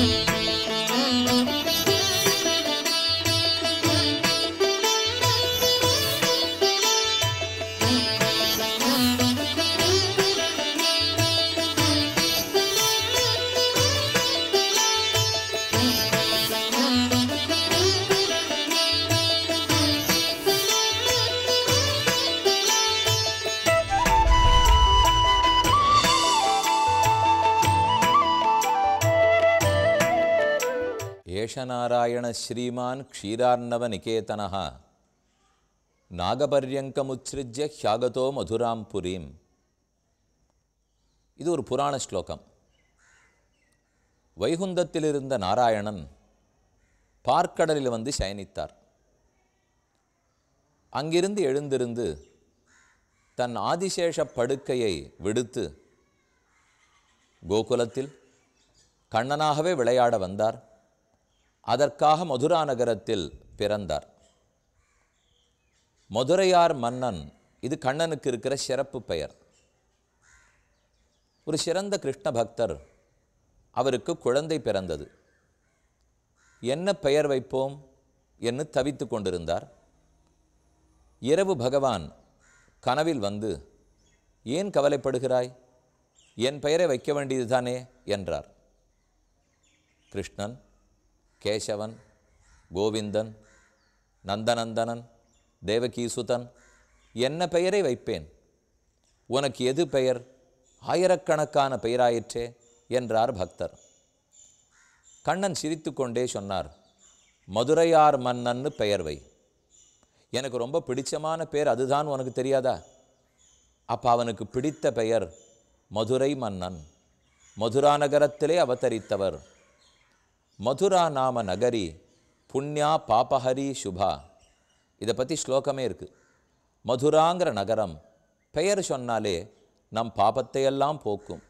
Thank you. Shriman క్షీరార్ణవనికేతన నాగపర్యంకముత్సృజ్య హ్యాగతో మధురాం పురీం இது ஒரு புராண ஸ்லோகம் வைகுந்தத்தில் இருந்த நாராயணன் பார்க்கடலில் வந்து சயனித்தார் அங்கிருந்து எழுந்திருந்து தன் ஆதிசேஷ படுக்கையை விடுத்து கோகுலத்தில் கண்ணனாகவே விளையாட வந்தார் அதற்காக மதுரா நகரத்தில் பிறந்தார் மதுரையார் மன்னன் இது கண்ணனுக்கு இருக்கிற சிறப்பு பெயர் ஒரு சிறந்த கிருஷ்ண பக்தர் அவருக்கு குழந்தை பிறந்தது என்ன பெயர் வைப்போம் என்று தவித்து கொண்டிருந்தார் இரவு பகவான் கனவில் வந்து ஏன் கவலைப்படுகிறாய் என் பெயரை வைக்க வேண்டியதுதானே என்றார் கிருஷ்ணன் கேசவன் கோவிந்தன் நந்தநந்தனன் தேவகீசுதன் என்ன பெயரை வைப்பேன் உனக்கு எது பெயர் ஆயிரக்கணக்கான பெயராயிற்றே என்றார் பக்தர் கண்ணன் சிரித்து கொண்டே சொன்னார் மதுரையார் மன்னன்னு பெயர் வை எனக்கு ரொம்ப பிடிச்சமான பெயர் அதுதான் உனக்கு தெரியாதா அப்போ அவனுக்கு பிடித்த பெயர் மதுரை மன்னன் மதுரா நகரத்திலே அவதரித்தவர் மதுரா நாம நகரி புண்ணியா பாபஹரி சுபா இதை பற்றி ஸ்லோகமே இருக்குது மதுராங்கிற நகரம் பெயர் சொன்னாலே நம் பாபத்தையெல்லாம் போக்கும்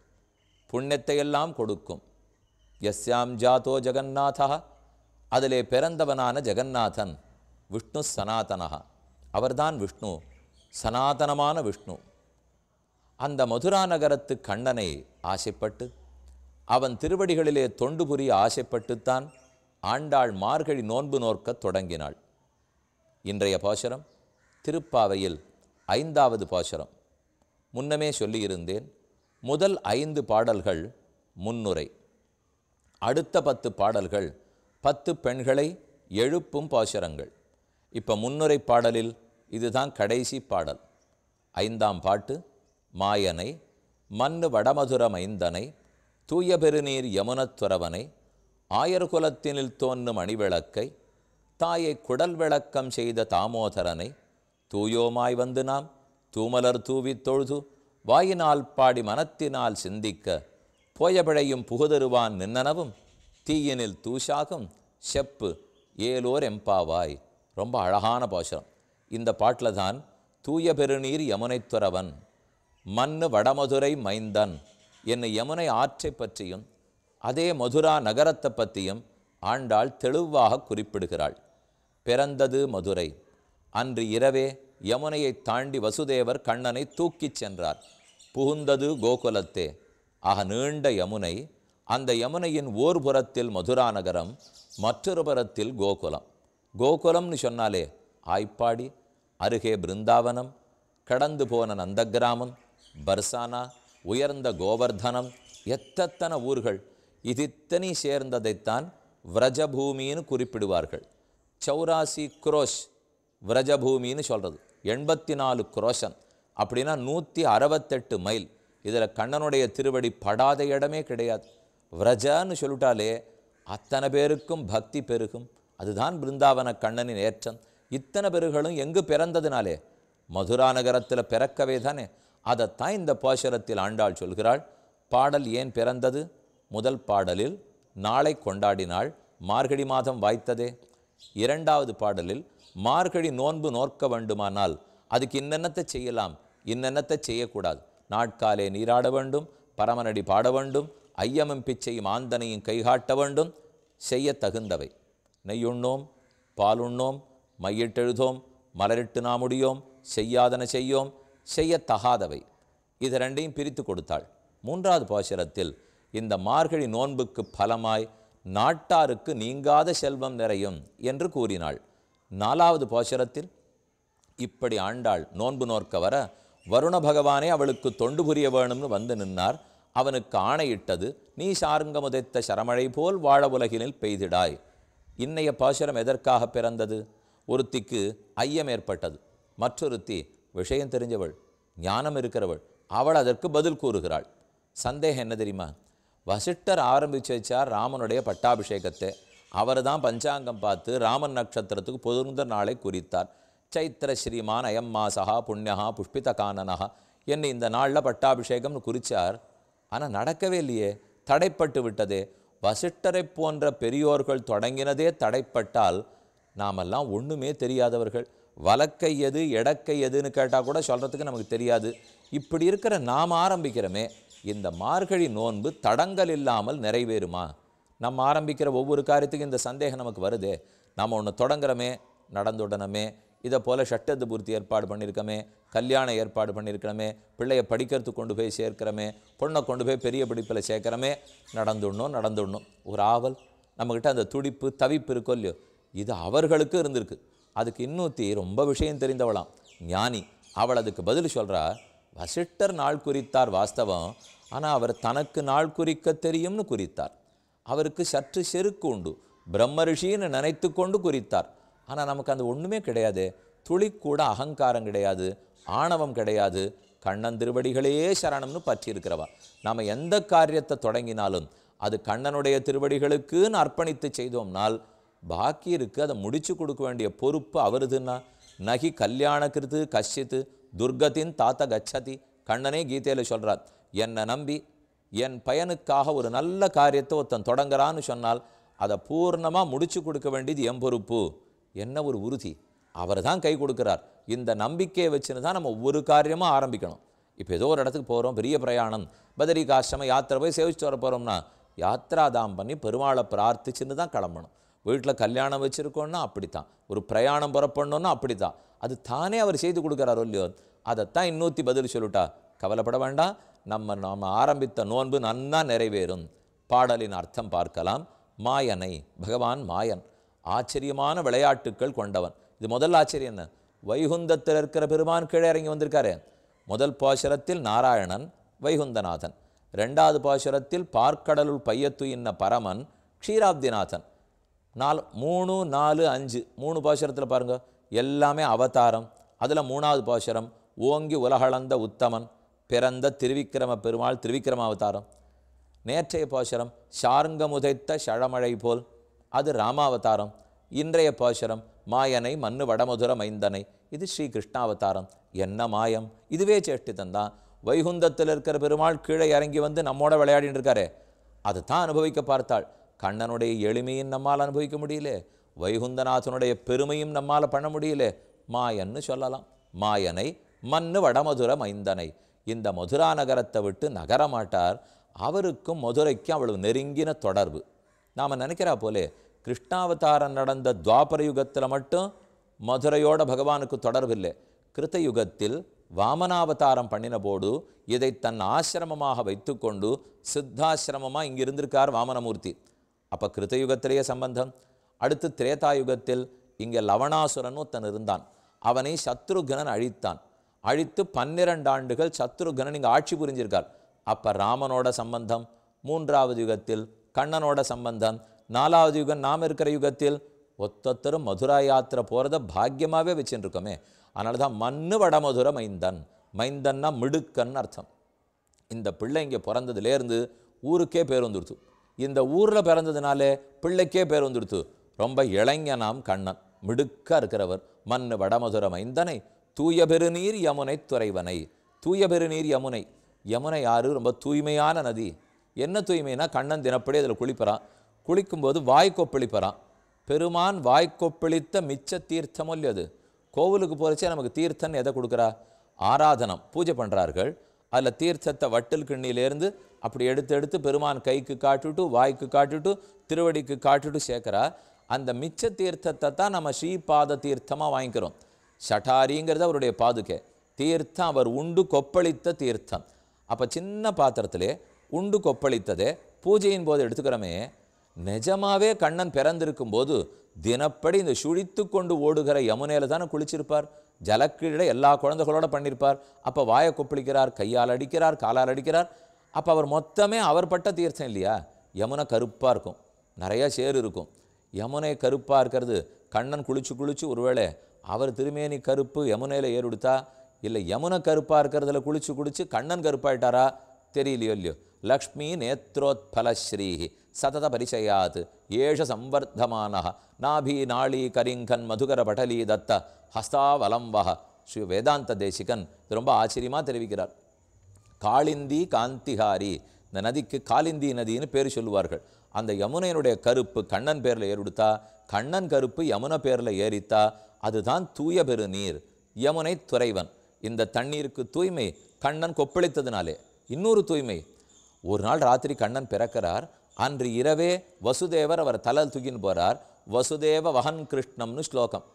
புண்ணியத்தையெல்லாம் கொடுக்கும் எஸ்யாம் ஜாத்தோ ஜெகநாதா அதிலே பிறந்தவனான ஜெகநாதன் விஷ்ணு சனாதனா அவர்தான் விஷ்ணு சனாதனமான விஷ்ணு அந்த மதுரா நகரத்து கண்ணனை ஆசைப்பட்டு அவன் திருவடிகளிலே தொண்டு புரிய ஆசைப்பட்டுத்தான் ஆண்டாள் மார்கழி நோன்பு நோக்க தொடங்கினாள் இன்றைய போஷரம் திருப்பாவையில் ஐந்தாவது போஷரம் முன்னமே சொல்லியிருந்தேன் முதல் ஐந்து பாடல்கள் முன்னுரை அடுத்த பத்து பாடல்கள் பத்து பெண்களை எழுப்பும் போஷரங்கள் இப்போ முன்னுரை பாடலில் இதுதான் கடைசி பாடல் ஐந்தாம் பாட்டு மாயனை மண்ணு வடமதுரம் ஐந்தனை தூய பெருநீர் யமுனத்துறவனை ஆயர்குலத்தினில் தோன்றும் அணிவிளக்கை தாயை குடல் விளக்கம் செய்த தாமோதரனை தூயோமாய் வந்து நாம் தூமலர் தூவி தொழுது வாயினால் பாடி மனத்தினால் சிந்திக்க போயபிழையும் புகுதருவான் நின்னனவும் தீயினில் தூஷாகும் செப்பு ஏலோர் எம்பாவாய் ரொம்ப அழகான போஷம் இந்த பாட்டில் தான் தூய பெருநீர் யமுனைத்துறவன் மண்ணு வடமதுரை மைந்தன் என்னை யமுனை ஆற்றை பற்றியும் அதே மதுரா நகரத்தை பற்றியும் ஆண்டாள் தெளிவாக குறிப்பிடுகிறாள் பிறந்தது மதுரை அன்று இரவே யமுனையை தாண்டி வசுதேவர் கண்ணனை தூக்கிச் சென்றார் புகுந்தது கோகுலத்தே ஆக நீண்ட யமுனை அந்த யமுனையின் ஓர்புறத்தில் மதுரா நகரம் மற்றொரு புறத்தில் கோகுலம் கோகுலம்னு சொன்னாலே ஆய்ப்பாடி அருகே பிருந்தாவனம் கடந்து போன நந்தகிராமம் பர்சானா உயர்ந்த கோவர்தனம் எத்தத்தன ஊர்கள் இது இத்தனை சேர்ந்ததைத்தான் விரஜபூமின்னு குறிப்பிடுவார்கள் சௌராசி குரோஷ் விரஜபூமின்னு சொல்கிறது எண்பத்தி நாலு குரோஷன் அப்படின்னா நூற்றி அறுபத்தெட்டு மைல் இதில் கண்ணனுடைய திருவடி படாத இடமே கிடையாது விரஜன்னு சொல்லிட்டாலே அத்தனை பேருக்கும் பக்தி பெருகும் அதுதான் பிருந்தாவன கண்ணனின் ஏற்றம் இத்தனை பேர்களும் எங்கு பிறந்ததுனாலே மதுரா நகரத்தில் பிறக்கவே தானே அதைத்தான் இந்த பாசுரத்தில் ஆண்டாள் சொல்கிறாள் பாடல் ஏன் பிறந்தது முதல் பாடலில் நாளை கொண்டாடினாள் மார்கழி மாதம் வாய்த்ததே இரண்டாவது பாடலில் மார்கழி நோன்பு நோக்க வேண்டுமானால் அதுக்கு இன்னென்னத்தை செய்யலாம் இன்னென்னத்தை செய்யக்கூடாது நாட்காலே நீராட வேண்டும் பரமனடி பாட வேண்டும் ஐயமும் பிச்சையும் ஆந்தனையும் கைகாட்ட வேண்டும் செய்ய தகுந்தவை நெய்யுண்ணோம் பாலுண்ணோம் மையிட்டெழுதோம் மலரிட்டு நாமுடியோம் செய்யாதன செய்யோம் செய்யத்தகாதவை இது ரெண்டையும் பிரித்து கொடுத்தாள் மூன்றாவது பாசுரத்தில் இந்த மார்கழி நோன்புக்கு பலமாய் நாட்டாருக்கு நீங்காத செல்வம் நிறையும் என்று கூறினாள் நாலாவது பாசுரத்தில் இப்படி ஆண்டாள் நோன்பு நோக்க வர வருண பகவானே அவளுக்கு தொண்டு புரிய வேணும்னு வந்து நின்னார் அவனுக்கு ஆணையிட்டது நீ சாருங்கமுதைத்த சரமழை போல் வாழ உலகினில் பெய்திடாய் இன்னைய பாசுரம் எதற்காக பிறந்தது ஒருத்திக்கு ஐயம் ஏற்பட்டது மற்றொருத்தி விஷயம் தெரிஞ்சவள் ஞானம் இருக்கிறவள் அவள் அதற்கு பதில் கூறுகிறாள் சந்தேகம் என்ன தெரியுமா வசிஷ்டர் ஆரம்பித்து வச்சார் ராமனுடைய பட்டாபிஷேகத்தை அவர் தான் பஞ்சாங்கம் பார்த்து ராமன் நட்சத்திரத்துக்கு பொதுந்த நாளை குறித்தார் சைத்திர ஸ்ரீமான் அயம் மாசகா புண்ணியகா புஷ்பித காணனகா என்னை இந்த நாளில் பட்டாபிஷேகம்னு குறித்தார் ஆனால் நடக்கவே இல்லையே தடைப்பட்டு விட்டதே வசிட்டரை போன்ற பெரியோர்கள் தொடங்கினதே தடைப்பட்டால் நாமெல்லாம் ஒன்றுமே தெரியாதவர்கள் வலக்கை எது எடக்கை எதுன்னு கேட்டால் கூட சொல்கிறதுக்கு நமக்கு தெரியாது இப்படி இருக்கிற நாம் ஆரம்பிக்கிறோமே இந்த மார்கழி நோன்பு தடங்கள் இல்லாமல் நிறைவேறுமா நம்ம ஆரம்பிக்கிற ஒவ்வொரு காரியத்துக்கும் இந்த சந்தேகம் நமக்கு வருதே நாம் ஒன்று தொடங்குறோமே நடந்துடணுமே இதை போல் ஷட்டத்து பூர்த்தி ஏற்பாடு பண்ணியிருக்கோமே கல்யாணம் ஏற்பாடு பண்ணியிருக்கிறோமே பிள்ளையை படிக்கிறதுக்கு கொண்டு போய் சேர்க்கிறோமே பொண்ணை கொண்டு போய் பெரிய படிப்பில் சேர்க்கிறோமே நடந்துடணும் நடந்துடணும் ஒரு ஆவல் நம்மக்கிட்ட அந்த துடிப்பு தவிப்பு இருக்கோ இல்லையோ இது அவர்களுக்கு இருந்திருக்கு அதுக்கு இன்னொத்தி ரொம்ப விஷயம் தெரிந்தவளாம் ஞானி அவள் அதுக்கு பதில் சொல்கிறா வசிட்டர் நாள் குறித்தார் வாஸ்தவம் ஆனால் அவர் தனக்கு நாள் குறிக்க தெரியும்னு குறித்தார் அவருக்கு சற்று செருக்கு உண்டு பிரம்ம ரிஷின்னு நினைத்து கொண்டு குறித்தார் ஆனால் நமக்கு அந்த ஒன்றுமே கிடையாது துளி கூட அகங்காரம் கிடையாது ஆணவம் கிடையாது கண்ணன் திருவடிகளே சரணம்னு பற்றி இருக்கிறவா நாம் எந்த காரியத்தை தொடங்கினாலும் அது கண்ணனுடைய திருவடிகளுக்குன்னு அர்ப்பணித்து செய்தோம்னால் பாக்கி இருக்குது அதை முடித்து கொடுக்க வேண்டிய பொறுப்பு அவருதுன்னா நகி கல்யாண கிருத்து கஷ்டித்து துர்கத்தின் தாத்த கச்சதி கண்ணனே கீதையில் சொல்கிறார் என்னை நம்பி என் பயனுக்காக ஒரு நல்ல காரியத்தை ஒருத்தன் தொடங்குறான்னு சொன்னால் அதை பூர்ணமாக முடிச்சு கொடுக்க வேண்டியது என் பொறுப்பு என்ன ஒரு உறுதி அவர் தான் கை கொடுக்குறார் இந்த நம்பிக்கையை வச்சுன்னு தான் நம்ம ஒவ்வொரு காரியமும் ஆரம்பிக்கணும் இப்போ ஏதோ ஒரு இடத்துக்கு போகிறோம் பெரிய பிரயாணம் பதரிகாசிரம யாத்திரை போய் சேவிச்சுட்டு வர போகிறோம்னா யாத்திராதாம் பண்ணி பெருமாளை பிரார்த்திச்சுன்னு தான் கிளம்பணும் வீட்டில் கல்யாணம் வச்சுருக்கோன்னா அப்படி தான் ஒரு பிரயாணம் புறப்படணுன்னா அப்படி தான் அது தானே அவர் செய்து கொடுக்குறாரோ இல்லையோ அதைத்தான் இன்னொத்தி பதில் சொல்லிட்டா கவலைப்பட வேண்டாம் நம்ம நாம் ஆரம்பித்த நோன்பு நன்னா நிறைவேறும் பாடலின் அர்த்தம் பார்க்கலாம் மாயனை பகவான் மாயன் ஆச்சரியமான விளையாட்டுக்கள் கொண்டவன் இது முதல் ஆச்சரியம் என்ன வைகுந்தத்தில் இருக்கிற பெருமான் கீழே இறங்கி வந்திருக்காரு முதல் பாசுரத்தில் நாராயணன் வைகுந்தநாதன் ரெண்டாவது பாசுரத்தில் பார்க்கடலுள் பையத்து இன்ன பரமன் க்ஷீராப்திநாதன் நாலு மூணு நாலு அஞ்சு மூணு பாசுரத்தில் பாருங்கள் எல்லாமே அவதாரம் அதில் மூணாவது பாசுரம் ஓங்கி உலகளந்த உத்தமன் பிறந்த திருவிக்கிரம பெருமாள் திருவிக்கிரம அவதாரம் நேற்றைய பாசுரம் சாருங்கமுதைத்த ஷழமழை போல் அது ராமாவதாரம் இன்றைய பாசுரம் மாயனை மண்ணு வடமதுர மைந்தனை இது ஸ்ரீ கிருஷ்ணாவதாரம் என்ன மாயம் இதுவே சேஷ்டித்தன் வைகுந்தத்தில் இருக்கிற பெருமாள் கீழே இறங்கி வந்து நம்மோட விளையாடின்னு இருக்காரே அதை தான் அனுபவிக்க பார்த்தாள் கண்ணனுடைய எளிமையும் நம்மால் அனுபவிக்க முடியல வைகுந்தநாதனுடைய பெருமையும் நம்மால் பண்ண முடியல மாயன்னு சொல்லலாம் மாயனை மண்ணு வடமதுர மைந்தனை இந்த மதுரா நகரத்தை விட்டு நகரமாட்டார் அவருக்கும் மதுரைக்கும் அவ்வளவு நெருங்கின தொடர்பு நாம் நினைக்கிறா போலே கிருஷ்ணாவதாரம் நடந்த துவாபர யுகத்தில் மட்டும் மதுரையோட பகவானுக்கு தொடர்பு இல்லை கிருத்த யுகத்தில் வாமனாவதாரம் பண்ணின போது இதை தன் ஆசிரமமாக வைத்துக்கொண்டு சித்தாசிரமமாக இங்கே இருந்திருக்கார் வாமனமூர்த்தி அப்போ கிருத்தயுகத்திலேயே சம்பந்தம் அடுத்து திரேதாயுகத்தில் இங்கே லவணாசுரன் ஒருத்தன் இருந்தான் அவனை சத்ருகனன் அழித்தான் அழித்து பன்னிரண்டு ஆண்டுகள் சத்ருகனன் இங்கே ஆட்சி புரிஞ்சிருக்கார் அப்போ ராமனோட சம்பந்தம் மூன்றாவது யுகத்தில் கண்ணனோட சம்பந்தம் நாலாவது யுகம் நாம் இருக்கிற யுகத்தில் ஒத்தொத்தரும் மதுரா யாத்திரை போகிறத பாக்கியமாகவே வச்சுருக்கோமே அதனால தான் மண்ணு வடமதுர மைந்தன் மைந்தன்னா மிடுக்கன் அர்த்தம் இந்த பிள்ளை இங்கே பிறந்ததுலேருந்து ஊருக்கே பேர் வந்துடுச்சு இந்த ஊரில் பிறந்ததுனாலே பிள்ளைக்கே பேர் வந்துடுத்து ரொம்ப இளைஞனாம் கண்ணன் மிடுக்க இருக்கிறவர் மண் வடமதுர மைந்தனை தூய பெருநீர் யமுனை துறைவனை தூய பெருநீர் யமுனை யமுனை ஆறு ரொம்ப தூய்மையான நதி என்ன தூய்மைனா கண்ணன் தினப்படி அதில் குளிப்பறான் குளிக்கும்போது வாய் பெருமான் வாய்க்கொப்பளித்த மிச்ச தீர்த்தமொல்லி அது கோவிலுக்கு போகிறச்சே நமக்கு தீர்த்தன்னு எதை கொடுக்குறா ஆராதனம் பூஜை பண்ணுறார்கள் அதில் தீர்த்தத்தை வட்டில் கிண்ணிலேருந்து அப்படி எடுத்து எடுத்து பெருமான் கைக்கு காட்டுட்டு வாய்க்கு காட்டுட்டு திருவடிக்கு காட்டுட்டு சேர்க்குறா அந்த மிச்ச தீர்த்தத்தை தான் நம்ம ஸ்ரீபாத தீர்த்தமாக வாங்கிக்கிறோம் ஷட்டாரிங்கிறது அவருடைய பாதுகை தீர்த்தம் அவர் உண்டு கொப்பளித்த தீர்த்தம் அப்போ சின்ன பாத்திரத்திலே உண்டு கொப்பளித்ததே பூஜையின் போது எடுத்துக்கிறோமே நிஜமாகவே கண்ணன் பிறந்திருக்கும் போது தினப்படி இந்த சுழித்து கொண்டு ஓடுகிற யமுனையில் தானே குளிச்சிருப்பார் ஜலக்கீழே எல்லா குழந்தைகளோட பண்ணியிருப்பார் அப்போ வாயை கொப்பளிக்கிறார் கையால் அடிக்கிறார் காலால் அடிக்கிறார் அப்போ அவர் மொத்தமே அவர் பட்ட தீர்த்தம் இல்லையா யமுனை கருப்பாக இருக்கும் நிறையா சேர் இருக்கும் யமுனை கருப்பாக இருக்கிறது கண்ணன் குளிச்சு குளிச்சு ஒருவேளை அவர் திருமேனி கருப்பு யமுனையில் ஏறுடுத்தா இல்லை யமுனை கருப்பாக இருக்கிறதுல குளிச்சு குளிச்சு கண்ணன் கருப்பாயிட்டாரா தெரியலையோ இல்லையோ லக்ஷ்மி நேத்ரோத்பலஸ்ரீஹி சதத பரிச்சயாத் ஏஷ சம்வர்தமான நாபி நாளி கரிங்கன் மதுகர பட்டலி தத்த ஹஸ்தாவலம்பக ஸ்ரீ வேதாந்த தேசிகன் இது ரொம்ப ஆச்சரியமாக தெரிவிக்கிறார் காளிந்தி காந்திஹாரி இந்த நதிக்கு காளிந்தி நதின்னு பேர் சொல்லுவார்கள் அந்த யமுனையினுடைய கருப்பு கண்ணன் பேரில் ஏறுடுத்தா கண்ணன் கருப்பு யமுன பேரில் ஏறித்தா அதுதான் தூய பெருநீர் யமுனை துறைவன் இந்த தண்ணீருக்கு தூய்மை கண்ணன் கொப்பளித்ததுனாலே இன்னொரு தூய்மை ஒரு நாள் ராத்திரி கண்ணன் பிறக்கிறார் அன்று இரவே வசுதேவர் அவர் தலல் தூக்கின்னு போகிறார் வசுதேவ வகன் கிருஷ்ணம்னு ஸ்லோகம்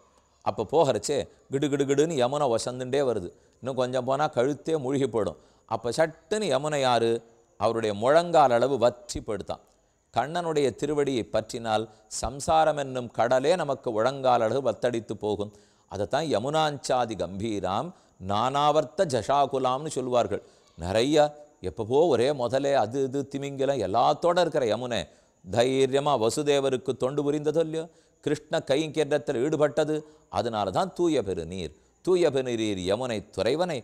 அப்போ போகிறச்சே கிடு கிடுன்னு யமுனை வசந்துட்டே வருது இன்னும் கொஞ்சம் போனால் கழுத்தே மூழ்கி போயிடும் அப்போ சட்டுன்னு யமுனை யார் அவருடைய முழங்கால் அளவு வற்றி படுத்தான் கண்ணனுடைய திருவடியை பற்றினால் சம்சாரம் என்னும் கடலே நமக்கு முழங்கால் அளவு வத்தடித்து போகும் அதைத்தான் யமுனாஞ்சாதி கம்பீராம் நானாவர்த்த ஜஷாகுலாம்னு சொல்வார்கள் நிறைய எப்பவோ ஒரே முதலே அது இது திமிங்கலம் எல்லாத்தோட இருக்கிற யமுனை தைரியமாக வசுதேவருக்கு தொண்டு புரிந்ததோ இல்லையோ கிருஷ்ண கைங்கேற்றத்தில் ஈடுபட்டது அதனால தான் தூய பெருநீர் தூய பெருநீர் யமுனை துறைவனை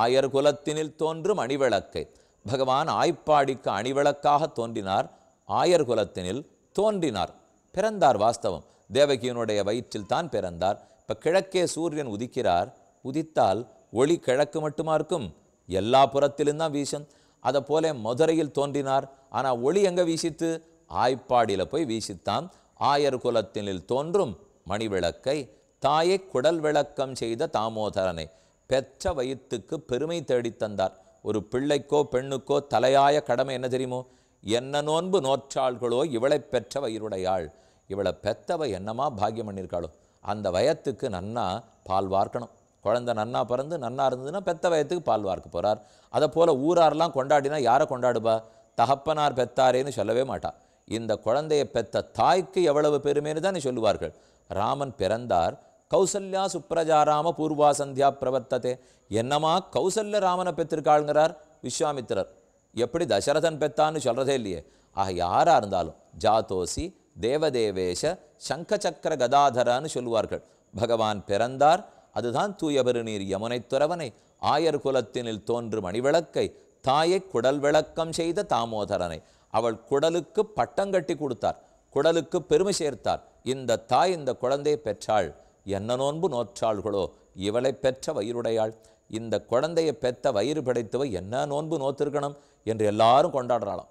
ஆயர் குலத்தினில் தோன்றும் அணிவிளக்கை பகவான் ஆய்ப்பாடிக்கு அணிவிளக்காக தோன்றினார் ஆயர் குலத்தினில் தோன்றினார் பிறந்தார் வாஸ்தவம் தேவகியனுடைய வயிற்றில் தான் பிறந்தார் இப்போ கிழக்கே சூரியன் உதிக்கிறார் உதித்தால் ஒளி கிழக்கு மட்டுமா இருக்கும் எல்லா புறத்திலும் தான் வீசும் அதை போல மதுரையில் தோன்றினார் ஆனால் ஒளி எங்கே வீசித்து ஆய்ப்பாடியில் போய் வீசித்தான் ஆயர் குலத்தினில் தோன்றும் மணிவிளக்கை தாயை குடல் விளக்கம் செய்த தாமோதரனை பெற்ற வயிற்றுக்கு பெருமை தேடி தந்தார் ஒரு பிள்ளைக்கோ பெண்ணுக்கோ தலையாய கடமை என்ன தெரியுமோ என்ன நோன்பு நோற்றாள்களோ இவளை பெற்ற வயிறுடையாள் இவளை பெத்தவை என்னமா பாக்கியம் பண்ணியிருக்காளோ அந்த வயத்துக்கு நன்னா பால் வார்க்கணும் குழந்த நன்னா பிறந்து நன்னா இருந்ததுன்னா பெத்த வயத்துக்கு பால் வார்க்க போகிறார் அதை போல் ஊராரெலாம் கொண்டாடினா யாரை கொண்டாடுபா தகப்பனார் பெத்தாரேன்னு சொல்லவே மாட்டா இந்த குழந்தையை பெத்த தாய்க்கு எவ்வளவு பெருமைன்னு தானே சொல்லுவார்கள் ராமன் பிறந்தார் கௌசல்யா சுப்ரஜாராம பூர்வா சந்தியா பிரவர்த்ததே என்னமா கௌசல்ய ராமனை பெற்றிருக்காளுங்கிறார் விஸ்வாமித்திரர் எப்படி தசரதன் பெத்தான்னு சொல்கிறதே இல்லையே ஆக யாராக இருந்தாலும் ஜாதோசி தேவதேவேஷ சங்கச்சக்கர கதாதரான்னு சொல்லுவார்கள் பகவான் பிறந்தார் அதுதான் தூயபெருநீர் யமுனைத் யமுனை துறவனை ஆயர் குலத்தினில் தோன்றும் மணிவிளக்கை தாயை குடல் விளக்கம் செய்த தாமோதரனை அவள் குடலுக்கு கட்டி கொடுத்தார் குடலுக்கு பெருமை சேர்த்தார் இந்த தாய் இந்த குழந்தையை பெற்றாள் என்ன நோன்பு நோற்றாள்களோ இவளை பெற்ற வயிறுடையாள் இந்த குழந்தையை பெற்ற வயிறு படைத்தவை என்ன நோன்பு நோத்திருக்கணும் என்று எல்லாரும் கொண்டாடுறாளாம்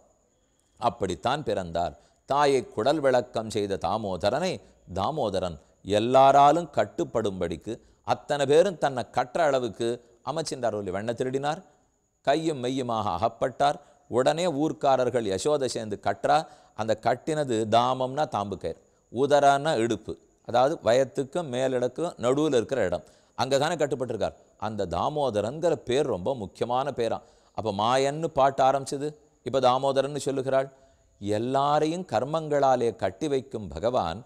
அப்படித்தான் பிறந்தார் தாயை குடல் விளக்கம் செய்த தாமோதரனை தாமோதரன் எல்லாராலும் கட்டுப்படும்படிக்கு அத்தனை பேரும் தன்னை கற்ற அளவுக்கு அமைச்சின்றார் ஒளி வெண்ணை திருடினார் கையும் மெய்யுமாக அகப்பட்டார் உடனே ஊர்க்காரர்கள் யசோத சேர்ந்து கற்றா அந்த கட்டினது தாமம்னா தாம்புக்கயிர் உதரானா இடுப்பு அதாவது வயத்துக்கும் மேலிடக்கும் நடுவில் இருக்கிற இடம் அங்கே தானே கட்டுப்பட்டிருக்கார் அந்த தாமோதரங்கிற பேர் ரொம்ப முக்கியமான பேராம் அப்போ மாயன்னு பாட்டு ஆரம்பிச்சது இப்போ தாமோதரன் சொல்லுகிறாள் எல்லாரையும் கர்மங்களாலே கட்டி வைக்கும் பகவான்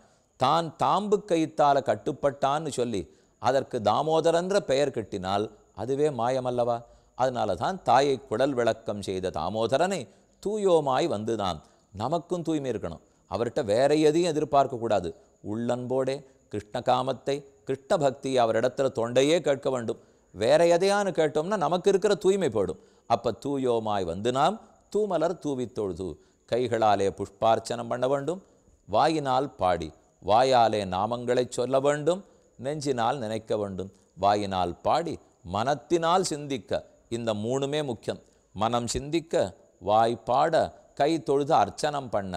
தான் தாம்பு கைத்தால் கட்டுப்பட்டான்னு சொல்லி அதற்கு தாமோதர் என்ற பெயர் கட்டினால் அதுவே மாயமல்லவா அதனால தான் தாயை குடல் விளக்கம் செய்த தாமோதரனை தூயோமாய் வந்துதான் நமக்கும் தூய்மை இருக்கணும் அவர்கிட்ட வேற எதையும் எதிர்பார்க்கக்கூடாது உள்ளன்போடே கிருஷ்ணகாமத்தை கிருஷ்ண பக்தி அவரிடத்துல தொண்டையே கேட்க வேண்டும் வேற எதையான்னு கேட்டோம்னா நமக்கு இருக்கிற தூய்மை போடும் அப்போ தூயோமாய் வந்து நாம் தூமலர் தூவி தொழுது கைகளாலே புஷ்பார்ச்சனம் பண்ண வேண்டும் வாயினால் பாடி வாயாலே நாமங்களை சொல்ல வேண்டும் நெஞ்சினால் நினைக்க வேண்டும் வாயினால் பாடி மனத்தினால் சிந்திக்க இந்த மூணுமே முக்கியம் மனம் சிந்திக்க வாய் பாட கை தொழுது அர்ச்சனம் பண்ண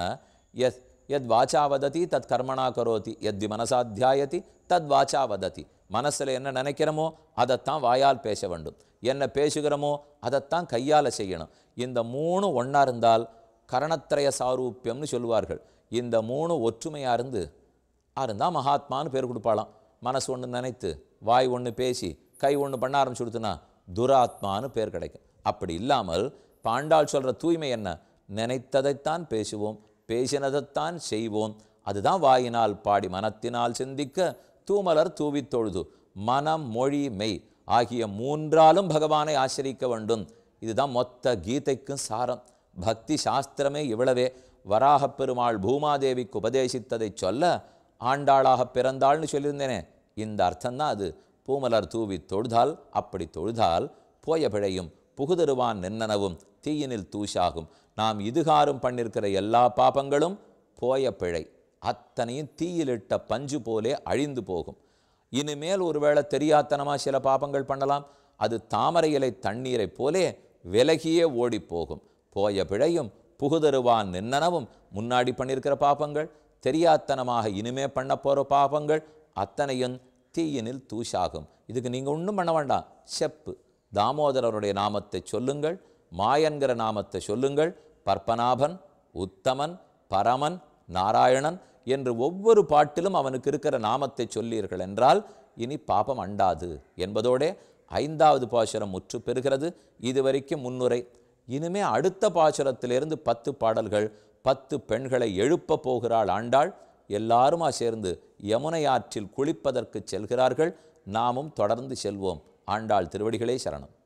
எத் எத் வாச்சா வததி தத் கர்மனா கரோதி எத் மனசாத்தியாயதி தத் வாச்சா வததி மனசில் என்ன நினைக்கிறோமோ அதைத்தான் வாயால் பேச வேண்டும் என்ன பேசுகிறோமோ அதைத்தான் கையால் செய்யணும் இந்த மூணு ஒன்றா இருந்தால் கரணத்திரய சாரூபியம்னு சொல்லுவார்கள் இந்த மூணு ஒற்றுமையாக இருந்து இருந்தால் மகாத்மான்னு பேர் கொடுப்பாளாம் மனசு ஒன்று நினைத்து வாய் ஒன்று பேசி கை ஒன்று பண்ண ஆரம்பிச்சு கொடுத்துனா துராத்மான்னு பேர் கிடைக்கும் அப்படி இல்லாமல் பாண்டாள் சொல்கிற தூய்மை என்ன நினைத்ததைத்தான் பேசுவோம் பேசினதைத்தான் செய்வோம் அதுதான் வாயினால் பாடி மனத்தினால் சிந்திக்க தூமலர் தூவி தொழுது மனம் மொழி மெய் ஆகிய மூன்றாலும் பகவானை ஆசிரிக்க வேண்டும் இதுதான் மொத்த கீதைக்கும் சாரம் பக்தி சாஸ்திரமே இவ்வளவே வராகப்பெருமாள் பூமாதேவிக்கு உபதேசித்ததை சொல்ல ஆண்டாளாக பிறந்தாள்னு சொல்லியிருந்தேனே இந்த அர்த்தந்தான் அது பூமலர் தூவி தொழுதால் அப்படி தொழுதால் போய பிழையும் புகுதருவான் நின்னனவும் தீயினில் தூஷாகும் நாம் இதுகாரும் பண்ணிருக்கிற எல்லா பாபங்களும் போய பிழை அத்தனையும் தீயிலிட்ட பஞ்சு போலே அழிந்து போகும் இனிமேல் ஒருவேளை தெரியாத்தனமாக சில பாபங்கள் பண்ணலாம் அது தாமரை இலை தண்ணீரை போலே விலகியே ஓடிப்போகும் போய பிழையும் புகுதருவான் நின்னனவும் முன்னாடி பண்ணியிருக்கிற பாபங்கள் தெரியாத்தனமாக இனிமே பண்ண போகிற பாவங்கள் அத்தனையும் தீயினில் தூஷாகும் இதுக்கு நீங்கள் ஒன்றும் பண்ண வேண்டாம் செப்பு தாமோதரருடைய நாமத்தை சொல்லுங்கள் மாயன்கிற நாமத்தை சொல்லுங்கள் பற்பநாபன் உத்தமன் பரமன் நாராயணன் என்று ஒவ்வொரு பாட்டிலும் அவனுக்கு இருக்கிற நாமத்தை சொல்லீர்கள் என்றால் இனி பாபம் அண்டாது என்பதோடே ஐந்தாவது பாசுரம் முற்று பெறுகிறது இதுவரைக்கும் முன்னுரை இனிமே அடுத்த பாசுரத்திலிருந்து பத்து பாடல்கள் பத்து பெண்களை எழுப்ப போகிறாள் ஆண்டாள் எல்லாருமா சேர்ந்து யமுனை ஆற்றில் குளிப்பதற்கு செல்கிறார்கள் நாமும் தொடர்ந்து செல்வோம் ஆண்டாள் திருவடிகளே சரணம்